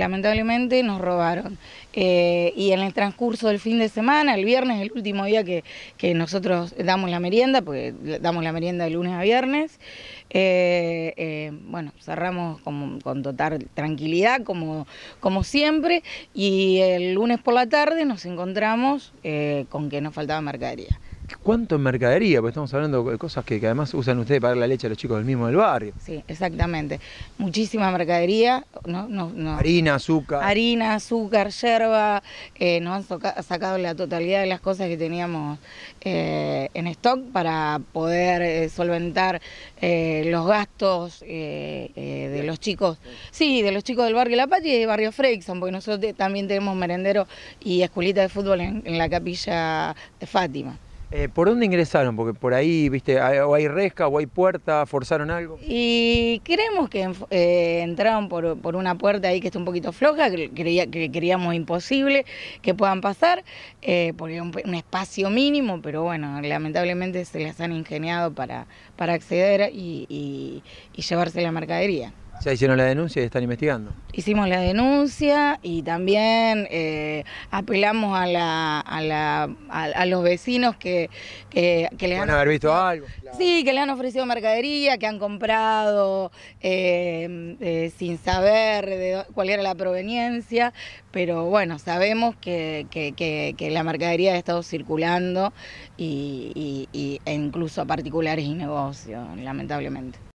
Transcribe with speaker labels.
Speaker 1: lamentablemente nos robaron. Eh, y en el transcurso del fin de semana, el viernes, el último día que, nosotros damos la merienda, porque damos la merienda de lunes a viernes, eh, eh, bueno, cerramos con, total tranquilidad, como, como siempre, y el lunes por la tarde nos encontramos con que nos faltaba mercadería
Speaker 2: cuánto mercadería, porque estamos hablando de cosas que, además usan ustedes para la leche a los chicos del mismo del barrio. Sí,
Speaker 1: exactamente. Muchísima mercadería. Harina, azúcar. Harina, azúcar, yerba. Eh, nos han sacado la totalidad de las cosas que teníamos eh, en stock para poder eh, solventar los gastos de los chicos. Sí, de los chicos del barrio La Patria y de barrio Freixon, porque nosotros también tenemos merendero y escuelita de fútbol en la capilla de Fátima.
Speaker 2: Eh, ¿Por dónde ingresaron? Porque por ahí, viste, hay, o hay resca o hay puerta, forzaron algo.
Speaker 1: Y creemos que eh, entraron por, una puerta ahí que está un poquito floja, que, creíamos imposible que puedan pasar, por eh, porque un, espacio mínimo, pero bueno, lamentablemente se las han ingeniado para, acceder y llevarse la mercadería.
Speaker 2: Ya hicieron la denuncia y están investigando.
Speaker 1: Hicimos la denuncia y también eh, apelamos a, los vecinos que, que, que le han... haber visto algo. Sí, que le han ofrecido mercadería, que han comprado eh, eh, sin saber de cuál era la proveniencia, pero bueno, sabemos que, la mercadería ha estado circulando y, e incluso a particulares y negocios, lamentablemente.